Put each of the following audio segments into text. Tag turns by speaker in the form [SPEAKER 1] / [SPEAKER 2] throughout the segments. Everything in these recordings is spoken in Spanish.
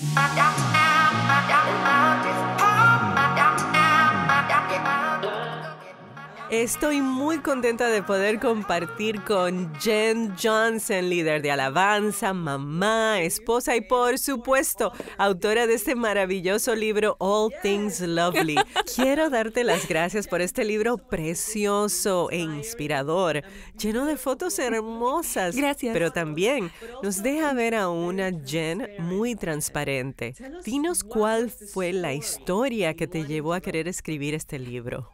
[SPEAKER 1] I got, I got, I Estoy muy contenta de poder compartir con Jen Johnson, líder de alabanza, mamá, esposa y por supuesto, autora de este maravilloso libro All Things Lovely. Quiero darte las gracias por este libro precioso e inspirador, lleno de fotos hermosas. Gracias. Pero también nos deja ver a una Jen muy transparente. Dinos cuál fue la historia que te llevó a querer escribir este libro.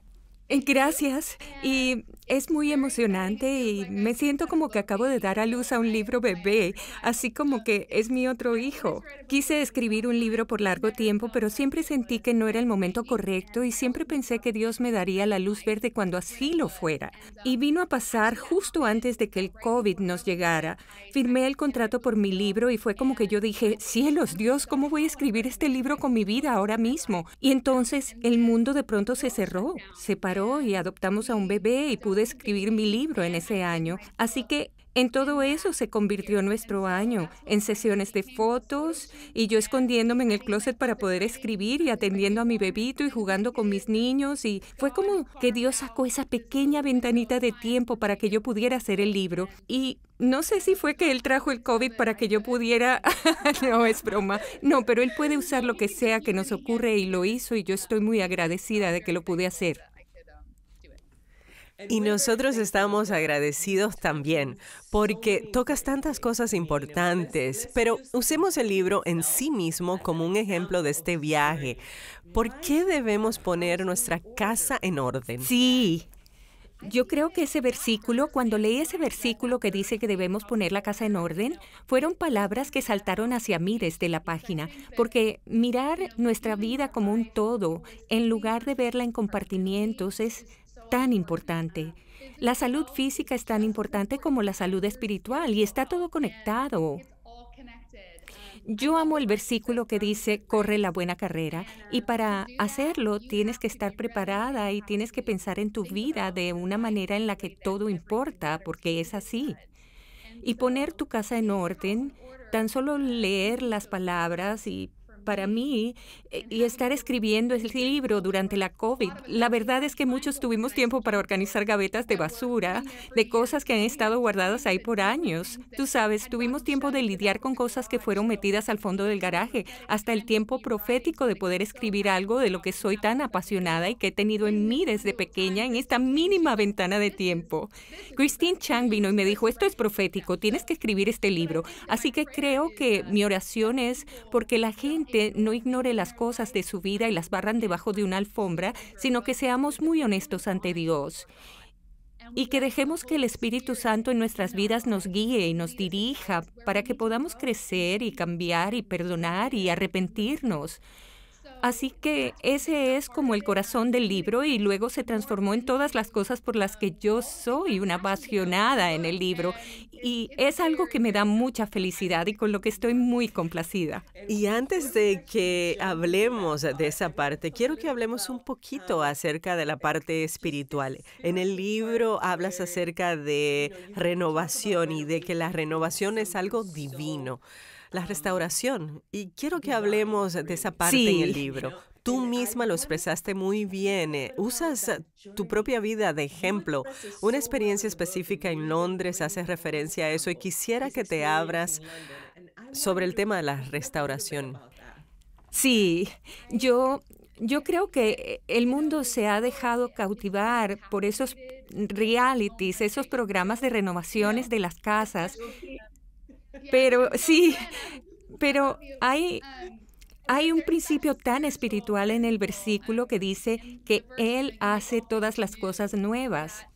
[SPEAKER 2] Eh, gracias. Y es muy emocionante y me siento como que acabo de dar a luz a un libro bebé, así como que es mi otro hijo. Quise escribir un libro por largo tiempo, pero siempre sentí que no era el momento correcto y siempre pensé que Dios me daría la luz verde cuando así lo fuera. Y vino a pasar justo antes de que el COVID nos llegara. Firmé el contrato por mi libro y fue como que yo dije, cielos, Dios, ¿cómo voy a escribir este libro con mi vida ahora mismo? Y entonces el mundo de pronto se cerró, se paró y adoptamos a un bebé y pude escribir mi libro en ese año. Así que en todo eso se convirtió nuestro año, en sesiones de fotos y yo escondiéndome en el closet para poder escribir y atendiendo a mi bebito y jugando con mis niños y fue como que Dios sacó esa pequeña ventanita de tiempo para que yo pudiera hacer el libro y no sé si fue que él trajo el COVID para que yo pudiera... no, es broma. No, pero él puede usar lo que sea que nos ocurre y lo hizo y yo estoy muy agradecida de que lo pude hacer. Y nosotros estamos agradecidos también,
[SPEAKER 1] porque tocas tantas cosas importantes, pero usemos el libro en sí mismo como un ejemplo de este viaje. ¿Por qué debemos poner nuestra casa en orden?
[SPEAKER 2] Sí, yo creo que ese versículo, cuando leí ese versículo que dice que debemos poner la casa en orden, fueron palabras que saltaron hacia mí desde la página, porque mirar nuestra vida como un todo, en lugar de verla en compartimientos, es tan importante. La salud física es tan importante como la salud espiritual y está todo conectado. Yo amo el versículo que dice, corre la buena carrera. Y para hacerlo tienes que estar preparada y tienes que pensar en tu vida de una manera en la que todo importa, porque es así. Y poner tu casa en orden, tan solo leer las palabras y para mí eh, y estar escribiendo ese libro durante la COVID. La verdad es que muchos tuvimos tiempo para organizar gavetas de basura, de cosas que han estado guardadas ahí por años. Tú sabes, tuvimos tiempo de lidiar con cosas que fueron metidas al fondo del garaje, hasta el tiempo profético de poder escribir algo de lo que soy tan apasionada y que he tenido en mí desde pequeña en esta mínima ventana de tiempo. Christine Chang vino y me dijo, esto es profético, tienes que escribir este libro. Así que creo que mi oración es porque la gente no ignore las cosas de su vida y las barran debajo de una alfombra, sino que seamos muy honestos ante Dios y que dejemos que el Espíritu Santo en nuestras vidas nos guíe y nos dirija para que podamos crecer y cambiar y perdonar y arrepentirnos. Así que ese es como el corazón del libro y luego se transformó en todas las cosas por las que yo soy una apasionada en el libro. Y es algo que me da mucha felicidad y con lo que estoy muy complacida. Y antes
[SPEAKER 1] de que hablemos de esa parte, quiero que hablemos un poquito acerca de la parte espiritual. En el libro hablas acerca de renovación y de que la renovación es algo divino la restauración. Y quiero que hablemos de esa parte en el libro. Tú misma lo expresaste muy bien. Eh, usas tu propia vida de ejemplo. Una experiencia específica en Londres hace referencia a eso y quisiera que te abras sobre el tema de la restauración.
[SPEAKER 2] Sí, yo, yo creo que el mundo se ha dejado cautivar por esos realities, esos programas de renovaciones de las casas pero sí, pero hay, ah, hay un principio tan espiritual en el versículo que dice que Él hace todas las cosas nuevas.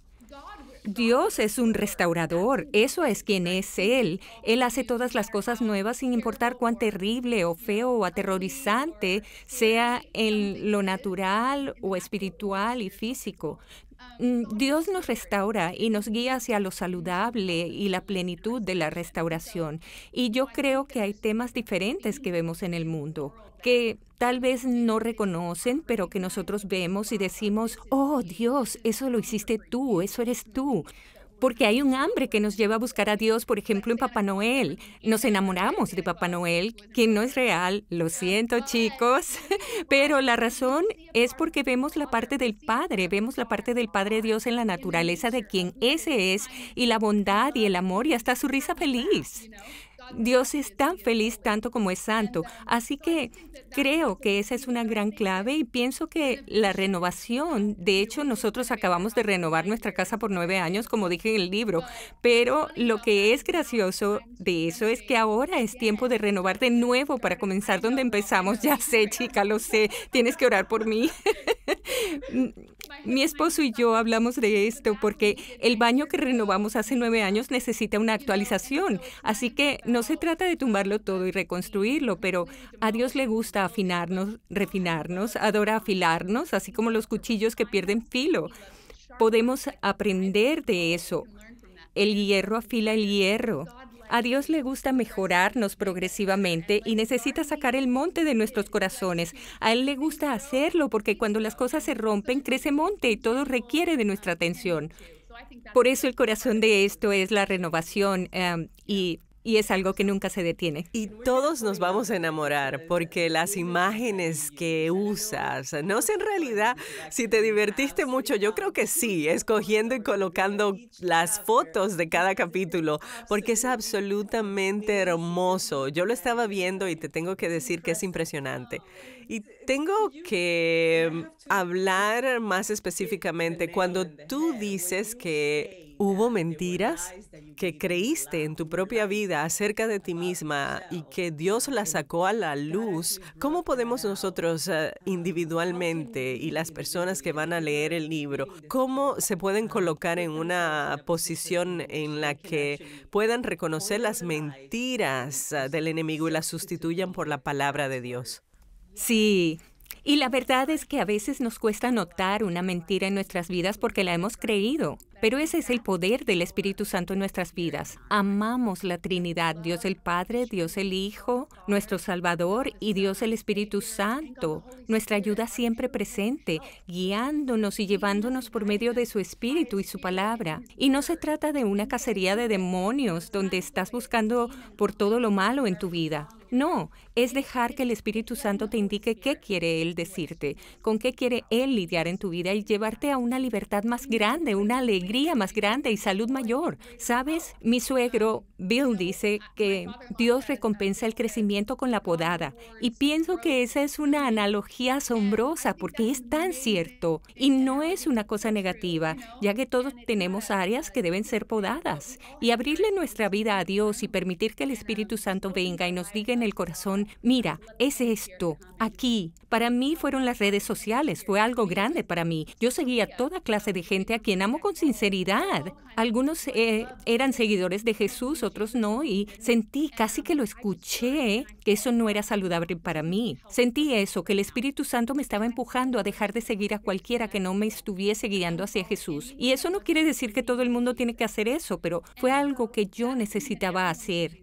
[SPEAKER 2] Dios es un restaurador, eso es quien es Él. Él hace todas las cosas nuevas sin importar cuán terrible o feo o aterrorizante sea en lo natural o espiritual y físico. Mm, Dios nos restaura y nos guía hacia lo saludable y la plenitud de la restauración. Y yo creo que hay temas diferentes que vemos en el mundo, que tal vez no reconocen, pero que nosotros vemos y decimos, oh Dios, eso lo hiciste tú, eso eres tú porque hay un hambre que nos lleva a buscar a Dios, por ejemplo, en Papá Noel. Nos enamoramos de Papá Noel, que no es real, lo siento chicos, pero la razón es porque vemos la parte del Padre, vemos la parte del Padre Dios en la naturaleza de quien ese es y la bondad y el amor y hasta su risa feliz. Dios es tan feliz tanto como es santo. Así que creo que esa es una gran clave y pienso que la renovación, de hecho nosotros acabamos de renovar nuestra casa por nueve años, como dije en el libro, pero lo que es gracioso de eso es que ahora es tiempo de renovar de nuevo para comenzar donde empezamos. Ya sé, chica, lo sé, tienes que orar por mí. Mi esposo y yo hablamos de esto porque el baño que renovamos hace nueve años necesita una actualización, así que no se trata de tumbarlo todo y reconstruirlo, pero a Dios le gusta afinarnos, refinarnos, adora afilarnos, así como los cuchillos que pierden filo. Podemos aprender de eso. El hierro afila el hierro. A Dios le gusta mejorarnos progresivamente y necesita sacar el monte de nuestros corazones. A Él le gusta hacerlo porque cuando las cosas se rompen, crece monte y todo requiere de nuestra atención. Por eso el corazón de esto es la renovación em, y y es algo que nunca se detiene. Y todos nos vamos a enamorar
[SPEAKER 1] porque las imágenes que usas, no sé en realidad si te divertiste mucho, yo creo que sí, escogiendo y colocando las fotos de cada capítulo, porque es absolutamente hermoso. Yo lo estaba viendo y te tengo que decir que es impresionante. Y eh, tengo que hablar más específicamente. Cuando tú dices que hubo mentiras que creíste en tu propia vida acerca de ti misma y que Dios la sacó a la luz, ¿cómo podemos nosotros eh, individualmente y las personas que van a leer el libro, cómo se pueden colocar en una posición en la que puedan reconocer las mentiras del enemigo y las sustituyan por la palabra de
[SPEAKER 2] Dios? Sí. Y la verdad es que a veces nos cuesta notar una mentira en nuestras vidas porque la hemos creído. Pero ese es el poder del Espíritu Santo en nuestras vidas. Amamos la Trinidad, Dios el Padre, Dios el Hijo, nuestro Salvador y Dios el Espíritu Santo. Nuestra ayuda siempre presente, guiándonos y llevándonos por medio de su Espíritu y su palabra. Y no se trata de una cacería de demonios donde estás buscando por todo lo malo en tu vida. No, es dejar que el Espíritu Santo te indique qué quiere Él decirte, con qué quiere Él lidiar en tu vida y llevarte a una libertad más grande, una alegría más grande y salud mayor. ¿Sabes? Mi suegro Bill dice que Dios recompensa el crecimiento con la podada y pienso que esa es una analogía asombrosa porque es tan cierto y no es una cosa negativa, ya que todos tenemos áreas que deben ser podadas y abrirle nuestra vida a Dios y permitir que el Espíritu Santo venga y nos diga en el corazón, mira, es esto, aquí. Para mí fueron las redes sociales, fue algo grande para mí. Yo seguía toda clase de gente a quien amo con sinceridad. Algunos eh, eran seguidores de Jesús, otros no, y sentí, casi que lo escuché, que eso no era saludable para mí. Sentí eso, que el Espíritu Santo me estaba empujando a dejar de seguir a cualquiera que no me estuviese guiando hacia Jesús. Y eso no quiere decir que todo el mundo tiene que hacer eso, pero fue algo que yo necesitaba hacer.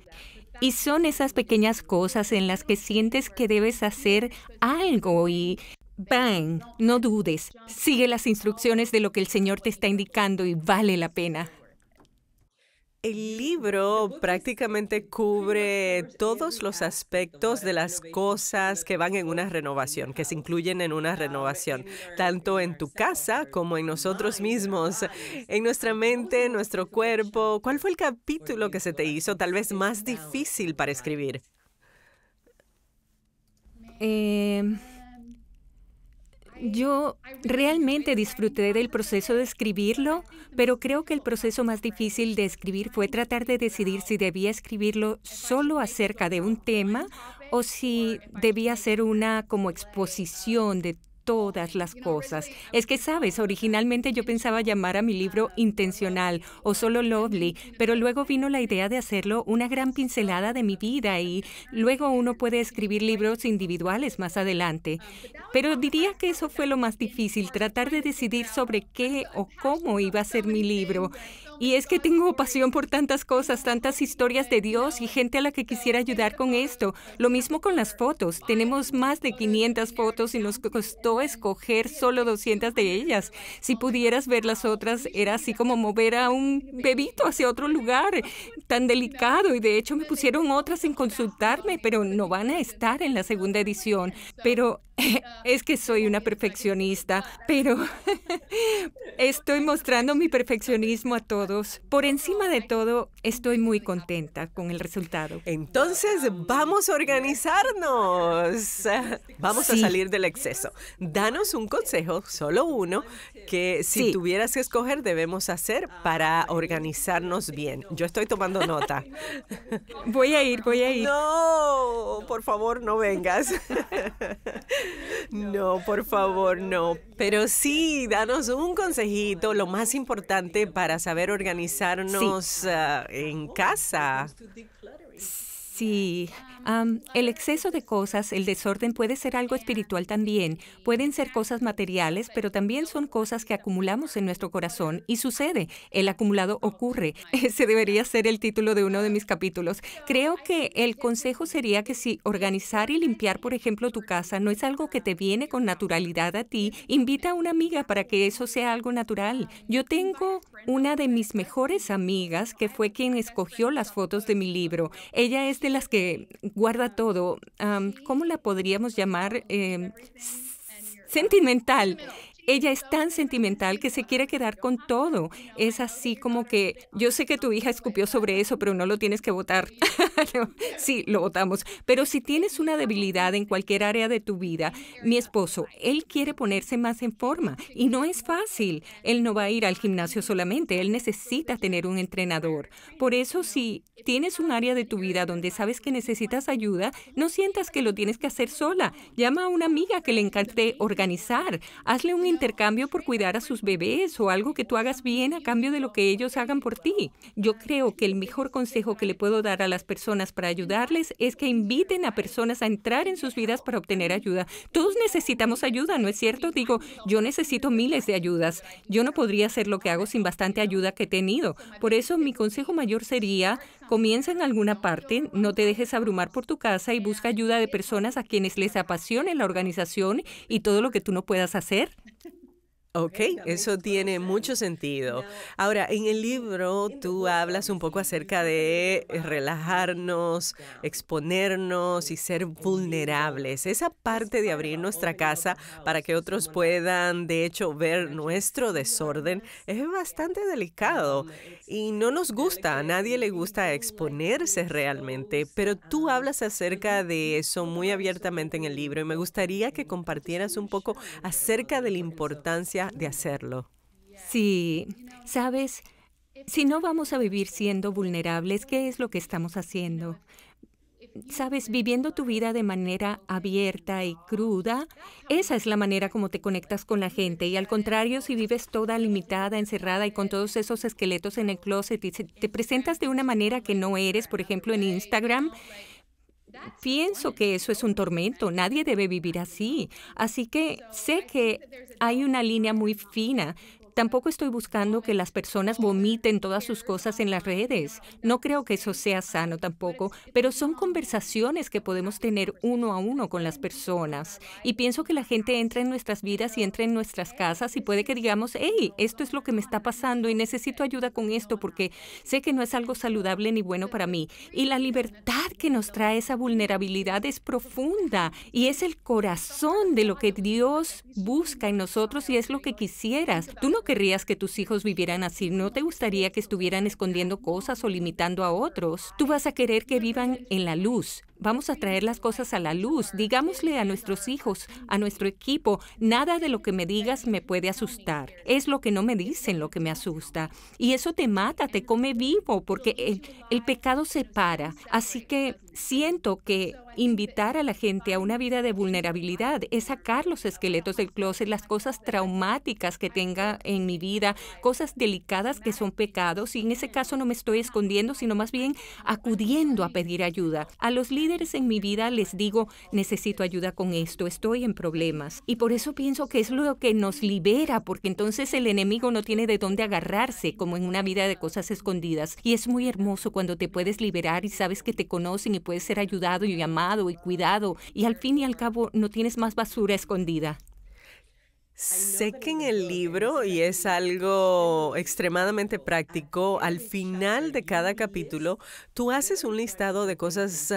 [SPEAKER 2] Y son esas pequeñas cosas en las que sientes que debes hacer algo y bang, no dudes, sigue las instrucciones de lo que el Señor te está indicando y vale la pena.
[SPEAKER 1] El libro prácticamente cubre todos los aspectos de las cosas que van en una renovación, que se incluyen en una renovación, tanto en tu casa como en nosotros mismos, en nuestra mente, en nuestro cuerpo. ¿Cuál fue el capítulo que se te hizo tal vez más difícil para escribir?
[SPEAKER 2] Eh, yo realmente disfruté del proceso de escribirlo, pero creo que el proceso más difícil de escribir fue tratar de decidir si debía escribirlo solo acerca de un tema o si debía ser una como exposición de todas las cosas. Es que, sabes, originalmente yo pensaba llamar a mi libro Intencional o solo Lovely, pero luego vino la idea de hacerlo una gran pincelada de mi vida y luego uno puede escribir libros individuales más adelante. Um, pero diría que eso fue lo más difícil, tratar de decidir sobre qué o cómo iba a ser mi libro. Y es que tengo pasión por tantas cosas, tantas historias de Dios y gente a la que quisiera ayudar con esto. Lo mismo con las fotos. Tenemos más de 500 fotos y nos costó escoger solo 200 de ellas. Si pudieras ver las otras, era así como mover a un bebito hacia otro lugar, tan delicado. Y de hecho me pusieron otras sin consultarme, pero no van a estar en la segunda edición. Pero es que soy una perfeccionista, pero estoy mostrando mi perfeccionismo a todos. Por encima de todo, estoy muy contenta con el resultado.
[SPEAKER 1] Entonces, vamos a organizarnos. Vamos a salir del exceso. Danos un consejo, solo uno, que si tuvieras que escoger debemos hacer para organizarnos bien. Yo estoy tomando nota. Voy a ir, voy a ir. No, por favor, no vengas. No, por favor, no. Pero sí, danos un consejito, lo más importante para saber organizarnos ah, en oh,
[SPEAKER 2] casa. Sí el exceso de cosas, el desorden puede ser algo espiritual también. Pueden ser cosas materiales, pero también son cosas que acumulamos en nuestro corazón y sucede. El acumulado ocurre. Ese debería ser el título de uno de mis capítulos. Creo que el consejo sería que si organizar y limpiar, por ejemplo, tu casa no es algo que te viene con naturalidad a ti, invita a una amiga para que eso sea algo natural. Yo tengo una de mis mejores amigas que fue quien escogió las fotos de mi libro. Ella es de las que guarda todo, ¿cómo la podríamos llamar? Em, sentimental. Ella es tan sentimental que se quiere quedar con todo. Es así como que yo sé que tu hija escupió sobre eso, pero no lo tienes que votar. sí, lo votamos. Pero si tienes una debilidad en cualquier área de tu vida, mi esposo, él quiere ponerse más en forma y no es fácil. Él no va a ir al gimnasio solamente, él necesita tener un entrenador. Por eso si tienes un área de tu vida donde sabes que necesitas ayuda, no sientas que lo tienes que hacer sola. Llama a una amiga que le encante organizar. Hazle un intercambio por cuidar a sus bebés o algo que tú hagas bien a cambio de lo que ellos hagan por ti. Yo creo que el mejor consejo que le puedo dar a las personas para ayudarles es que inviten a personas a entrar en sus vidas para obtener ayuda. Todos necesitamos ayuda, ¿no es cierto? Digo, yo necesito miles de ayudas. Yo no podría hacer lo que hago sin bastante ayuda que he tenido. Por eso mi consejo mayor sería, comienza en alguna parte, no te dejes abrumar por tu casa y busca ayuda de personas a quienes les apasione la organización y todo lo que tú no puedas hacer. Ok,
[SPEAKER 1] eso tiene mucho sentido. Ahora, en el libro tú hablas un poco acerca de relajarnos, exponernos y ser vulnerables. Esa parte de abrir nuestra casa para que otros puedan, de hecho, ver nuestro desorden es bastante delicado y no nos gusta, a nadie le gusta exponerse realmente, pero tú hablas acerca de eso muy abiertamente en el libro y me gustaría que compartieras un poco acerca de la importancia de hacerlo.
[SPEAKER 2] Sí, sabes, si no vamos a vivir siendo vulnerables, ¿qué es lo que estamos haciendo? Sabes, viviendo tu vida de manera abierta y cruda, esa es la manera como te conectas con la gente. Y al contrario, si vives toda limitada, encerrada y con todos esos esqueletos en el closet y te presentas de una manera que no eres, por ejemplo, en Instagram, pienso que eso es un tormento. Nadie debe vivir así. Así que sé que hay una línea muy fina Tampoco estoy buscando que las personas vomiten todas sus cosas en las redes. No creo que eso sea sano tampoco, pero son conversaciones que podemos tener uno a uno con las personas. Y pienso que la gente entra en nuestras vidas y entra en nuestras casas y puede que digamos, hey, esto es lo que me está pasando y necesito ayuda con esto porque sé que no es algo saludable ni bueno para mí. Y la libertad que nos trae esa vulnerabilidad es profunda y es el corazón de lo que Dios busca en nosotros y es lo que quisieras. Tú querrías que tus hijos vivieran así, no te gustaría que estuvieran escondiendo cosas o limitando a otros. Tú vas a querer que vivan en la luz, Vamos a traer las cosas a la luz. Digámosle a nuestros hijos, a nuestro equipo, nada de lo que me digas me puede asustar. Es lo que no me dicen lo que me asusta. Y eso te mata, te come vivo, porque el, pecado se para, Así que siento que invitar a la gente a una vida de vulnerabilidad es sacar los esqueletos del closet, las cosas traumáticas que tenga en mi vida, cosas delicadas que son pecados. Y en ese caso no me estoy escondiendo, sino más bien acudiendo a pedir ayuda. A los líderes en mi vida les digo, necesito ayuda con esto, estoy en problemas. Y por eso pienso que es lo que nos libera, porque entonces el enemigo no tiene de dónde agarrarse, como en una vida de cosas escondidas. Y es muy hermoso cuando te puedes liberar y sabes que te conocen y puedes ser ayudado y llamado y cuidado. Y al fin y al cabo no tienes más basura escondida.
[SPEAKER 1] Sé que en el libro, y es algo extremadamente práctico, al final de cada capítulo, tú haces un listado de ah, cosas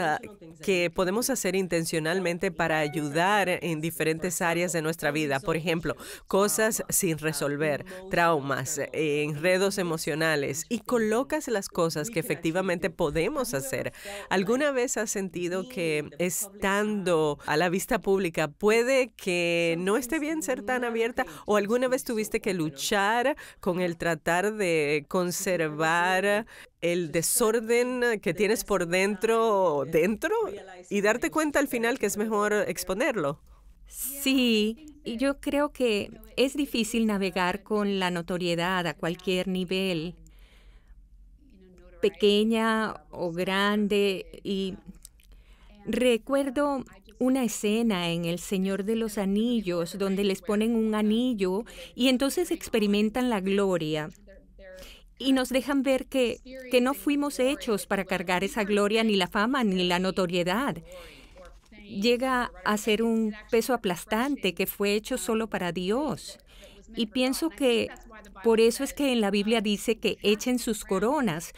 [SPEAKER 1] que podemos hacer intencionalmente para ayudar en diferentes áreas de nuestra vida. Por ejemplo, cosas sin resolver, traumas, enredos emocionales, y colocas las cosas que efectivamente podemos hacer. ¿Alguna vez has sentido que estando a la vista pública puede que no esté bien ser tan o alguna vez tuviste que luchar con el tratar de conservar el desorden que tienes por dentro, dentro, y darte cuenta al final que es mejor
[SPEAKER 2] exponerlo? Sí, yo creo que es difícil navegar con la notoriedad a cualquier nivel, pequeña o grande, y recuerdo una escena en El Señor de los Anillos donde les ponen un anillo y entonces experimentan la gloria. Y nos dejan ver que, no fuimos hechos para cargar esa gloria, ni la fama, ni la notoriedad. Llega a ser un peso aplastante que fue hecho solo para Dios. Y pienso que por eso es que en la Biblia dice que echen sus coronas,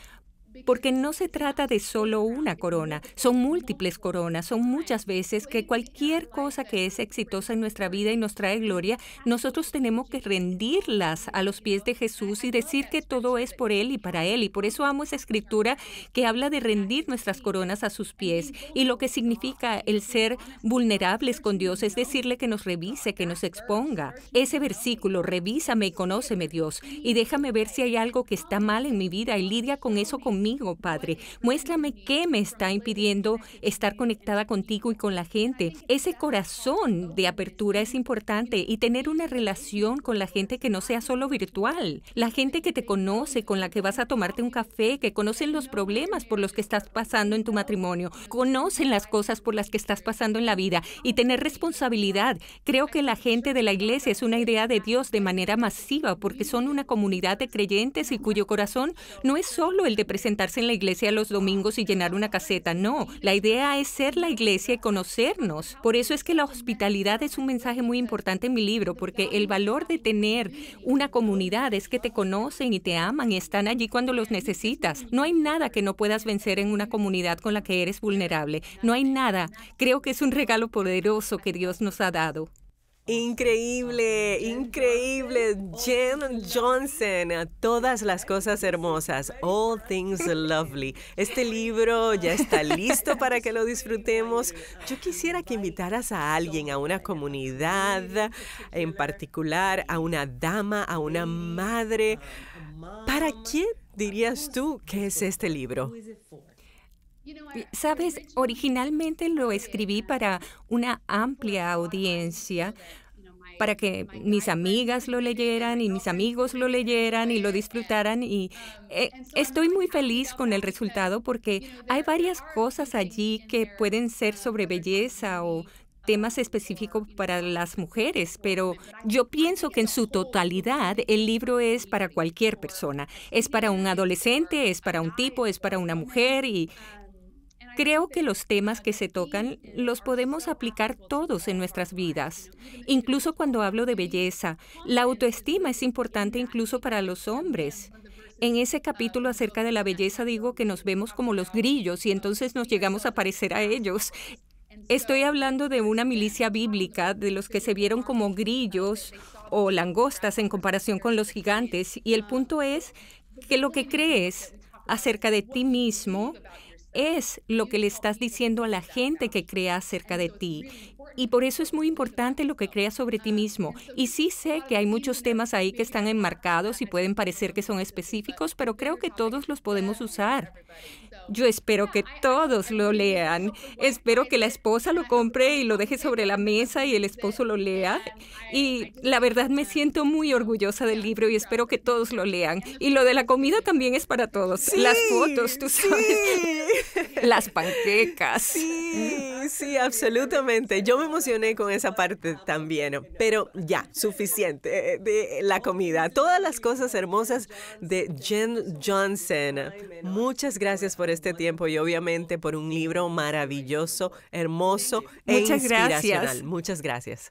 [SPEAKER 2] porque no se trata de solo una corona, son múltiples coronas, son muchas veces que cualquier cosa que es exitosa en nuestra vida y nos trae gloria, nosotros tenemos que rendirlas a los pies de Jesús y decir que todo es por Él y para Él. Y por eso amo esa escritura que habla de rendir nuestras coronas a sus pies y lo que significa el ser vulnerables con Dios es decirle que nos revise, que nos exponga. Ese versículo, revísame y conóceme Dios y déjame ver si hay algo que está mal en mi vida y lidia con eso conmigo Padre. Muéstrame qué me está impidiendo estar conectada contigo y con la gente. Ese corazón de apertura es importante y tener una relación con la gente que no sea solo virtual. La gente que te conoce, con la que vas a tomarte un café, que conocen los problemas por los que estás pasando en tu matrimonio, conocen las cosas por las que estás pasando en la vida y tener responsabilidad. Creo que la gente de la iglesia es una idea de Dios de manera masiva porque son una comunidad de creyentes y cuyo corazón no es solo el de presentar sentarse en la iglesia los domingos y llenar una caseta. No, la idea es ser la iglesia y conocernos. Por eso es que la hospitalidad es un mensaje muy importante en mi libro, porque el valor de tener una comunidad es que te conocen y te aman y están allí cuando los necesitas. No hay nada que no puedas vencer en una comunidad con la que eres vulnerable. No hay nada. Creo que es un regalo poderoso que Dios nos ha dado.
[SPEAKER 1] Increíble, increíble. Oh, Jen Johnson, Todas las cosas hermosas, All Things Lovely. Este libro ya está listo para que lo disfrutemos. Yo quisiera que invitaras a alguien, a una comunidad en particular, a una dama, a una
[SPEAKER 2] madre. ¿Para qué dirías tú que es este libro? Sabes, originalmente lo escribí um, para una amplia audiencia para que mis amigas lo leyeran y mis amigos lo leyeran y lo disfrutaran. Y um, eh, estoy muy feliz con el resultado porque hay varias cosas allí que pueden ser um, sobre belleza o temas específicos para las mujeres, pero yo pienso que en su totalidad el libro es para cualquier persona. Es para un adolescente, es para un tipo, es para una mujer y Creo que los temas que se tocan los podemos aplicar todos en nuestras vidas. Incluso cuando hablo de belleza, la autoestima es importante incluso para los hombres. En ese capítulo acerca de la belleza digo que nos vemos como los grillos y entonces nos llegamos a parecer a ellos. Estoy hablando de una milicia bíblica, de los que se vieron como grillos o langostas en comparación con los gigantes. Y el punto es que lo que crees acerca de ti mismo es lo que le estás diciendo a la gente que crea acerca de ti. Y por eso es muy importante lo que creas sobre ti mismo. Y sí sé que hay muchos temas ahí que están enmarcados y pueden parecer que son específicos, pero creo que todos los podemos usar. Yo espero que todos lo lean. Espero que la esposa lo compre y lo deje sobre la mesa y el esposo lo lea. Y la verdad me siento muy orgullosa del libro y espero que todos lo lean. Y lo de la comida también es para todos. Las fotos, tú sabes. Las panquecas. Sí,
[SPEAKER 1] sí, absolutamente. Yo me emocioné con esa parte también. Pero ya, suficiente eh, de la comida. Todas las cosas hermosas de Jen Johnson. Muchas gracias por este tiempo y obviamente por un libro maravilloso, hermoso e Muchas inspiracional. Gracias. Muchas gracias.